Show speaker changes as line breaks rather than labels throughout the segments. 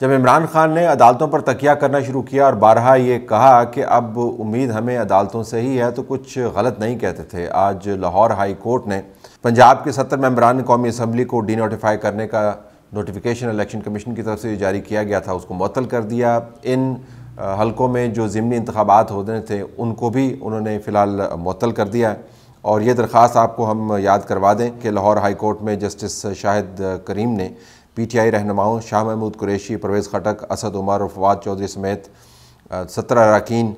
जब इमरान खान ने अदालतों पर तकिया करना शुरू किया और बारहा ये कहा कि अब उम्मीद हमें अदालतों से ही है तो कुछ गलत नहीं कहते थे आज लाहौर हाई कोर्ट ने पंजाब के सत्तर मेंबरान कौमी असम्बली को डी नोटिफाई करने का नोटिफिकेशन इलेक्शन कमीशन की तरफ से जारी किया गया था उसको मअतल कर दिया इन हलकों में जो ज़मनी इंतबात होने थे उनको भी उन्होंने फ़िलहाल मअतल कर दिया और ये दरख्वास्त आपको हम याद करवा दें कि लाहौर हाई कोर्ट में जस्टिस शाहिद करीम ने पीटीआई रहनुमाओं शाह महमूद कुरैशी परवेज़ खटक असद उमर और फवाद चौधरी समेत सत्रह अरकान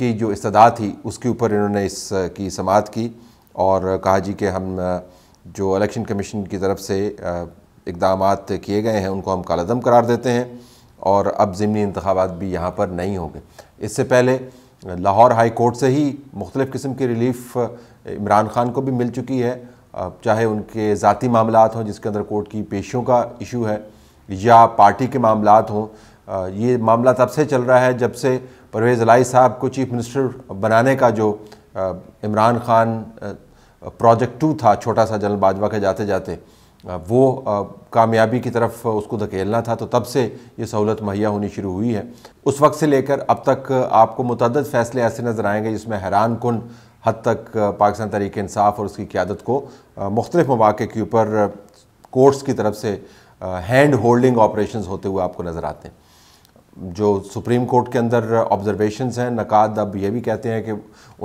की जो इस्तः थी उसके ऊपर इन्होंने इस की समात की और कहा जी कि हम जो इलेक्शन कमीशन की तरफ से इकदाम किए गए हैं उनको हम कालदम करार देते हैं और अब ज़मनी इंतबात भी यहाँ पर नहीं होंगे इससे पहले लाहौर हाई कोर्ट से ही मुख्तलिफ़ किस्म की रिलीफ इमरान खान को भी मिल चुकी है चाहे उनके ज़ाती मामला हों जिसके अंदर कोर्ट की पेशियों का इशू है या पार्टी के मामला हों ये मामला तब से चल रहा है जब से परवेज़ अलाई साहब को चीफ मिनिस्टर बनाने का जो इमरान खान प्रोजेक्ट टू था छोटा सा जनरल बाजवा के जाते जाते वो कामयाबी की तरफ उसको धकेलना था तो तब से ये सहूलत मुहैया होनी शुरू हुई है उस वक्त से लेकर अब तक आपको मतदद फैसले ऐसे नज़र आएंगे जिसमें हैरान कन हद तक पाकिस्तान तरीके इंसाफ और उसकी क्यादत को मुख्तलिफ मौाक़े के ऊपर कोर्ट्स की तरफ से हैंड होल्डिंग ऑपरेशन होते हुए आपको नज़र आते हैं जो सुप्रीम कोर्ट के अंदर ऑब्ज़रवेशन हैं नकाद अब यह भी कहते हैं कि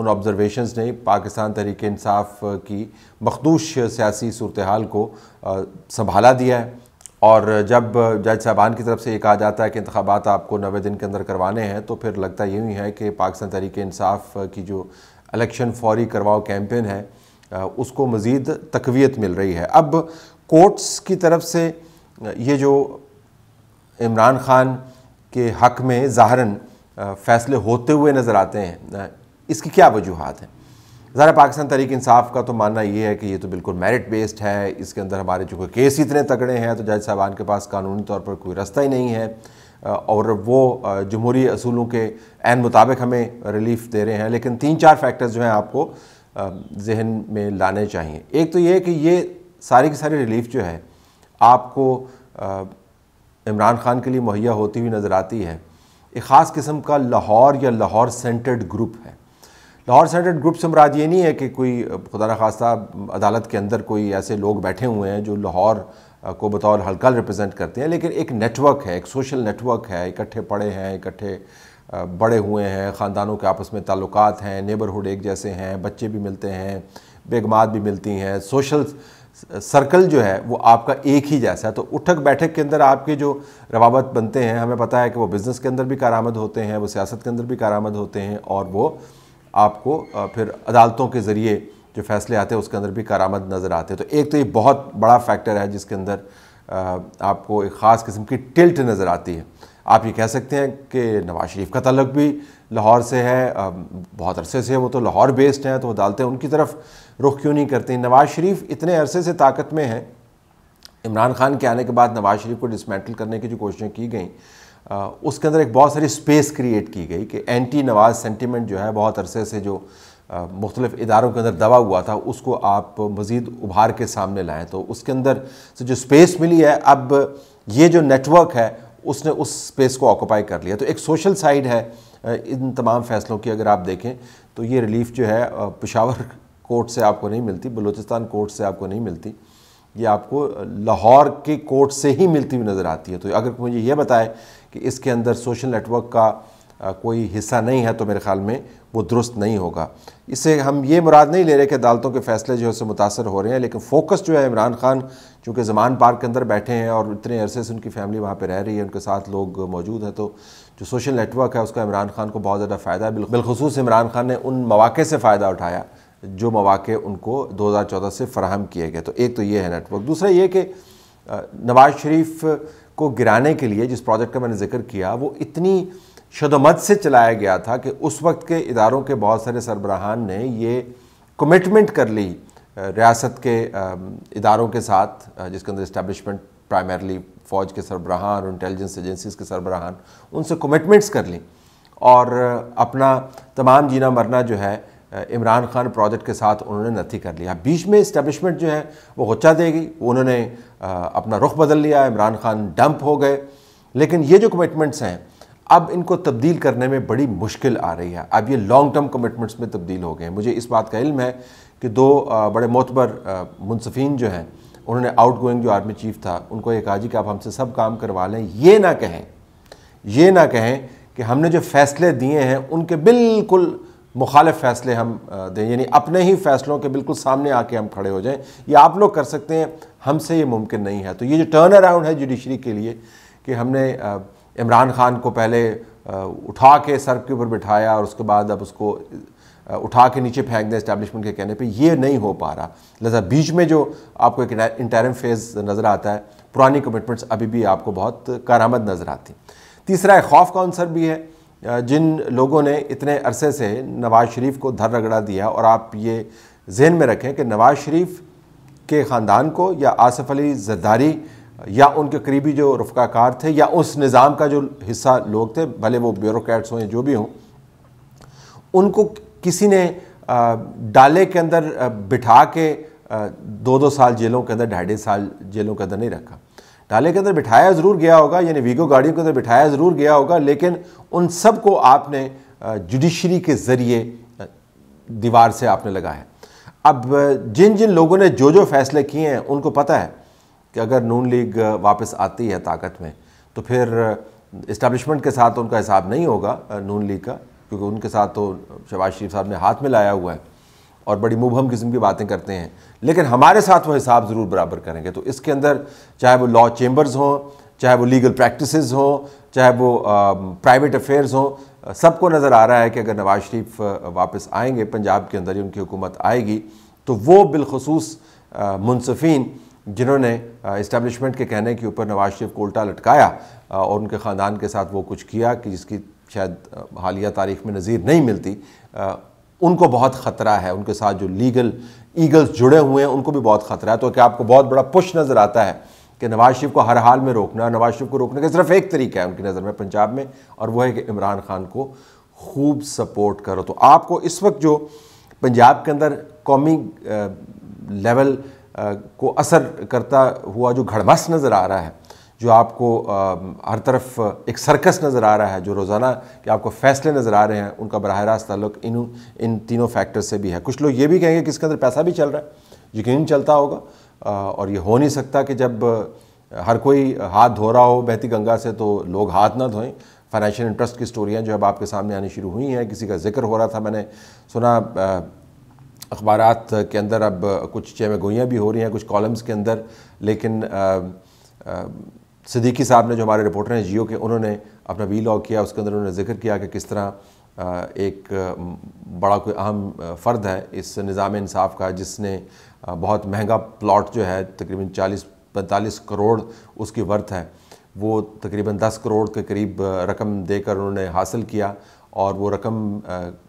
उन ऑब्ज़रवेशन ने पाकिस्तान तहरीक इंसाफ की मखदूश सियासी सूरत हाल को संभाला दिया है और जब जज साहबान की तरफ से ये कहा जाता है कि इंतबात आपको नवे दिन के अंदर करवाने हैं तो फिर लगता यही ही है कि पाकिस्तान तहरीक इंसाफ की जो इलेक्शन फौरी करवाओ कैंपेन है उसको मज़ीद तकवीत मिल रही है अब कोर्ट्स की तरफ से ये जो इमरान ख़ान के हक़ में ज़ाहरन फ़ैसले होते हुए नज़र आते हैं इसकी क्या वजूहत हैं ज़रा पाकिस्तान तरीक इंसाफ का तो मानना ये है कि ये तो बिल्कुल मेरिट बेस्ड है इसके अंदर हमारे चूँकि केस इतने तगड़े हैं तो जज साहबान के पास कानूनी तौर पर कोई रास्ता ही नहीं है और वो जमहूरी असूलों के एन मुताबिक हमें रिलीफ दे रहे हैं लेकिन तीन चार फैक्टर्स जो हैं आपको जहन में लाने चाहिए एक तो ये कि ये सारी की सारी रिलीफ जो है आपको इमरान खान के लिए मुहैया होती हुई नज़र आती है एक ख़ास किस्म का लाहौर या लाहौर सेंटर्ड ग्रुप है लाहौर सेंटर्ड ग्रुप से मराज ये नहीं है कि कोई खुदा खास्ता अदालत के अंदर कोई ऐसे लोग बैठे हुए हैं जो लाहौर को बतौर हल्का रिप्रेजेंट करते हैं लेकिन एक नेटवर्क है एक सोशल नेटवर्क है इकट्ठे पड़े हैं इकट्ठे बड़े हुए हैं ख़ानदानों के आपस में ताल्लुक हैं नेबरहुड एक जैसे हैं बच्चे भी मिलते हैं बेगमात भी मिलती हैं सोशल सर्कल जो है वो आपका एक ही जैसा है तो उठक बैठक के अंदर आपके जो रवाबत बनते हैं हमें पता है कि वो बिज़नेस के अंदर भी कारामद होते हैं वो सियासत के अंदर भी कारामद होते हैं और वो आपको फिर अदालतों के ज़रिए जो फैसले आते हैं उसके अंदर भी करामद नज़र आते हैं तो एक तो ये बहुत बड़ा फैक्टर है जिसके अंदर आपको एक ख़ास किस्म की टिल्ट नज़र आती है आप ये कह सकते हैं कि नवाज शरीफ का तलक भी लाहौर से है बहुत अरसे से वो तो लाहौर बेस्ड हैं तो अदालतें उनकी तरफ रुख क्यों नहीं करती नवाज शरीफ इतने अरसे से ताकत में हैं इमरान खान के आने के बाद नवाज शरीफ को डिसमेंटल करने की जो कोशिशें की गई उसके अंदर एक बहुत सारी स्पेस क्रिएट की गई कि एंटी नवाज सेंटिमेंट जो है बहुत अरसे से जो मुख्तलिफ इदारों के अंदर दबा हुआ था उसको आप मज़ीद उभार के सामने लाएँ तो उसके अंदर से जो स्पेस मिली है अब ये जो नेटवर्क है उसने उस स्पेस को ऑक्यूपाई कर लिया तो एक सोशल साइड है इन तमाम फैसलों की अगर आप देखें तो ये रिलीफ जो है पिशावर कोर्ट से आपको नहीं मिलती बलूचिस्तान कोर्ट से आपको नहीं मिलती ये आपको लाहौर के कोर्ट से ही मिलती हुई नज़र आती है तो अगर मुझे ये बताए कि इसके अंदर सोशल नेटवर्क का कोई हिस्सा नहीं है तो मेरे ख्याल में वो दुरुस्त नहीं होगा इससे हम ये मुराद नहीं ले रहे कि अदालतों के फ़ैसले जो है उससे मुतासर हो रहे हैं लेकिन फोकस जो है इमरान खान चूँकि ज़मान पार्क के अंदर बैठे हैं और इतने अरसे से उनकी फैमिली वहाँ पर रह रही है उनके साथ लोग मौजूद हैं तो जो सोशल नेटवर्क है उसका इमरान खान को बहुत ज़्यादा फ़ायदा है बिलखसूस इमरान खान ने उन मौाक़े से फ़ायदा उठाया जो मौाक़े उनको दो हज़ार चौदह से फराहम किए गए तो एक तो ये है नेटवर्क दूसरा ये कि नवाज़ शरीफ को गिराने के लिए जिस प्रोजेक्ट का मैंने जिक्र किया वो इतनी शदोमत से चलाया गया था कि उस वक्त के इदारों के बहुत सारे सरबराहान ने ये कमिटमेंट कर ली रियासत के इदारों के साथ जिसके अंदर इस्टेबलिशमेंट प्राइमरली फ़ौज के सरबराहान और इंटेलिजेंस एजेंसीज के सरबराहान उनसे कमिटमेंट्स कर ली और अपना तमाम जीना मरना जो है इमरान खान प्रोजेक्ट के साथ उन्होंने नथी कर लिया बीच में इस्टेबलिशमेंट जो है वो गुच्चा देगी उन्होंने अपना रुख बदल लिया इमरान खान डंप हो गए लेकिन ये जो कमिटमेंट्स हैं अब इनको तब्दील करने में बड़ी मुश्किल आ रही है अब ये लॉन्ग टर्म कमिटमेंट्स में तब्दील हो गए हैं मुझे इस बात का इल्म है कि दो बड़े मोतबर मुनसफिन जो हैं उन्होंने आउट गोइंग जो आर्मी चीफ था उनको ये कहा जी कि आप हमसे सब काम करवा लें ये ना कहें ये ना कहें कि हमने जो फैसले दिए हैं उनके बिल्कुल मुखालफ फैसले हम दें यानी अपने ही फैसलों के बिल्कुल सामने आके हम खड़े हो जाएं ये आप लोग कर सकते हैं हमसे ये मुमकिन नहीं है तो ये जो टर्न अराउंड है जुडिशरी के लिए कि हमने इमरान खान को पहले उठा के सर के ऊपर बिठाया और उसके बाद अब उसको उठा के नीचे फेंक दें इस्टेब्लिशमेंट के कहने पे ये नहीं हो पा रहा लिजा बीच में जो आपको एक इंटरम फेज़ नज़र आता है पुरानी कमिटमेंट्स अभी भी आपको बहुत कारामद नज़र आती तीसरा एक खौफ का आंसर भी है जिन लोगों ने इतने अरसे से नवाज़ शरीफ को धर रगड़ा दिया और आप ये जहन में रखें कि नवाज़ शरीफ के ख़ानदान को या आसफ़ अली जरदारी या उनके करीबी जो रफ़ाकार थे या उस निज़ाम का जो हिस्सा लोग थे भले वो ब्यूरोट्स हों जो भी हों उनको किसी ने डाले के अंदर बिठा के दो दो साल जेलों के अंदर ढाई ढाई साल जेलों के अंदर नहीं रखा डाले के अंदर बिठाया ज़रूर गया होगा यानी वीगो गाड़ियों के अंदर बिठाया ज़रूर गया होगा लेकिन उन सब को आपने जुडिशरी के ज़रिए दीवार से आपने लगाया अब जिन जिन लोगों ने जो जो फैसले किए हैं उनको पता है कि अगर नून लीग वापस आती है ताकत में तो फिर इस्टबलिशमेंट के साथ उनका हिसाब नहीं होगा नून लीग का क्योंकि उनके साथ तो शहबाज शरीफ साहब ने हाथ में लाया हुआ है और बड़ी मुबहम किस्म की बातें करते हैं लेकिन हमारे साथ वो हिसाब ज़रूर बराबर करेंगे तो इसके अंदर चाहे वो लॉ चेम्बर्स हों चाहे वो लीगल प्रैक्टिस हों चाहे वो प्राइवेट अफेयर्स हों सबको नज़र आ रहा है कि अगर नवाज शरीफ वापस आएंगे पंजाब के अंदर ही उनकी हुकूमत आएगी तो वो बिलखसूस मुनसफ़ी जिन्होंने इस्टेब्लिशमेंट के कहने के ऊपर नवाज शरीफ को उल्टा लटकाया और उनके ख़ानदान के साथ वो कुछ किया कि जिसकी शायद हालिया तारीख में नज़ीर नहीं मिलती उनको बहुत ख़तरा है उनके साथ जो लीगल ईगल्स जुड़े हुए हैं उनको भी बहुत ख़तरा है तो क्या आपको बहुत बड़ा पुश नज़र आता है कि नवाज शरीफ को हर हाल में रोकना नवाज शरीफ को रोकने का सिर्फ एक तरीका है उनकी नज़र में पंजाब में और वह है कि इमरान खान को खूब सपोर्ट करो तो आपको इस वक्त जो पंजाब के अंदर कौमी लेवल को असर करता हुआ जो घड़मस नज़र आ रहा है जो आपको हर तरफ एक सर्कस नज़र आ रहा है जो रोज़ाना के आपको फैसले नज़र आ रहे हैं उनका बरह रास्त तल्लक इन इन तीनों फैक्टर से भी है कुछ लोग ये भी कहेंगे कि इसके अंदर पैसा भी चल रहा है यकीन चलता होगा और ये हो नहीं सकता कि जब हर कोई हाथ धो रहा हो बहती गंगा से तो लोग हाथ ना धोएं फाइनेंशियल इंटरेस्ट की स्टोरियाँ जो अब आपके सामने आनी शुरू हुई हैं किसी का जिक्र हो रहा था मैंने सुना अखबार के अंदर अब कुछ चेमें गोइयाँ भी हो रही हैं कुछ कॉलम्स के अंदर लेकिन सदीकी साहब ने जो हमारे रिपोर्टर हैं जियो के उन्होंने अपना वी लॉग किया उसके अंदर उन्होंने जिक्र किया कि किस तरह एक बड़ा कोई अहम फ़र्द है इस निज़ाम इंसाफ का जिसने बहुत महंगा प्लाट जो है तकरीबन 40 पैंतालीस करोड़ उसकी वर्थ है वो तकरीबन 10 करोड़ के करीब रकम देकर उन्होंने हासिल किया और वो रकम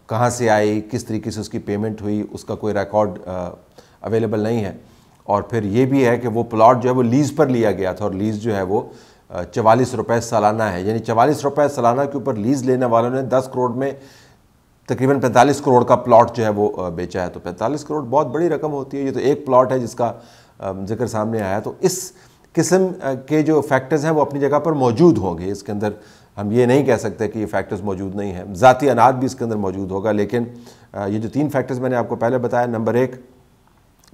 कहाँ से आई किस तरीके से उसकी पेमेंट हुई उसका कोई रिकॉर्ड अवेलेबल नहीं है और फिर ये भी है कि वो प्लाट जो है वो लीज़ पर लिया गया था और लीज़ जो है वो चवालीस रुपये सालाना है यानी चवालीस रुपये सालाना के ऊपर लीज़ लेने वालों ने दस करोड़ में तकरीबन पैंतालीस करोड़ का प्लॉट जो है वो बेचा है तो पैंतालीस करोड़ बहुत बड़ी रकम होती है ये तो एक प्लॉट है जिसका जिक्र सामने आया तो इस किस्म के जो फैक्टर्स हैं वो अपनी जगह पर मौजूद होंगे इसके अंदर हम ये नहीं कह सकते कि ये फैक्टर्स मौजूद नहीं हैं ज़ाती अनाज भी इसके अंदर मौजूद होगा लेकिन ये जो तीन फैक्टर्स मैंने आपको पहले बताया नंबर एक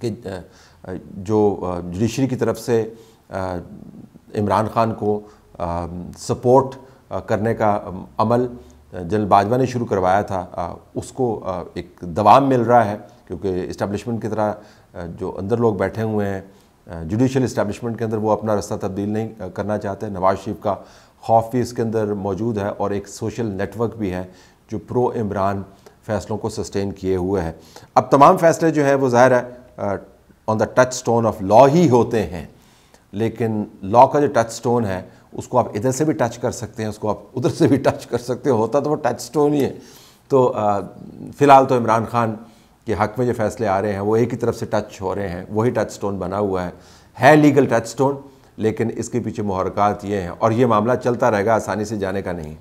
कि जो जुडिशरी की तरफ से इमरान खान को सपोर्ट करने का अमल जनरल बाजवा ने शुरू करवाया था उसको एक दबाव मिल रहा है क्योंकि इस्टबलिशमेंट की तरह जो अंदर लोग बैठे हुए हैं जुडिशल इस्टबलिशमेंट के अंदर वो अपना रास्ता तब्दील नहीं करना चाहते नवाज शरीफ का खौफ भी इसके अंदर मौजूद है और एक सोशल नेटवर्क भी है जो प्रो इमरान फैसलों को सस्टेन किए हुए हैं अब तमाम फैसले जो है वो ज़ाहिर है on the touchstone of law ही होते हैं लेकिन लॉ का जो टच स्टोन है उसको आप इधर से भी टच कर सकते हैं उसको आप उधर से भी टच कर सकते हो होता तो वो टच स्टोन ही है तो फ़िलहाल तो इमरान खान के हक में जो फैसले आ रहे हैं वो एक ही तरफ से टच हो रहे हैं वही टच स्टोन बना हुआ है है लीगल टच स्टोन लेकिन इसके पीछे मुहरक़ात ये हैं और ये मामला चलता रहेगा आसानी से जाने का नहीं